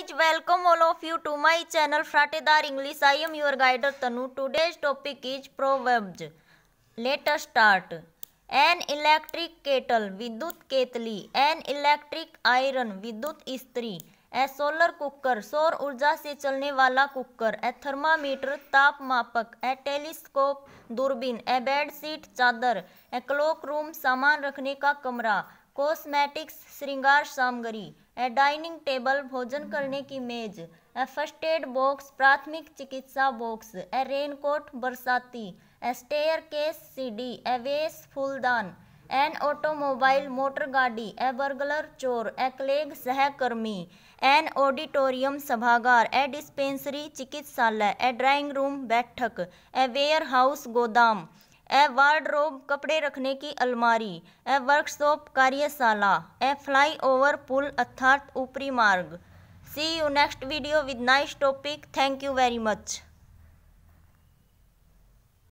guys welcome all of you to my channel फ्राटेदार English I am your guider Tanu today's topic is proverbs latest start an electric kettle विद्युत केतली an electric iron विद्युत स्त्री ए solar cooker सौर ऊर्जा से चलने वाला कुकर ए थर्मामीटर ताप मापक ए टेलीस्कोप दूरबीन ए बेडशीट चादर ए क्लोक रूम सामान रखने का कमरा कॉस्मेटिक्स श्रृंगार सामग्री डाइनिंग टेबल भोजन करने की मेज ए फर्स्ट एड बॉक्स प्राथमिक चिकित्सा बॉक्स रेनकोट बरसाती स्टेयर केस ए एवेस फूलदान एन ऑटोमोबाइल मोटर गाड़ी ए बर्गलर चोर ए क्लेग सहकर्मी एन ऑडिटोरियम सभागार ए डिस्पेंसरी चिकित्सालय ए ड्राइंग रूम बैठक ए वेयर हाउस गोदाम ए वार्डरोब कपड़े रखने की अलमारी ए वर्कशॉप कार्यशाला ए फ्लाई ओवर पुल अर्थात ऊपरी मार्ग see you next video with nice topic thank you very much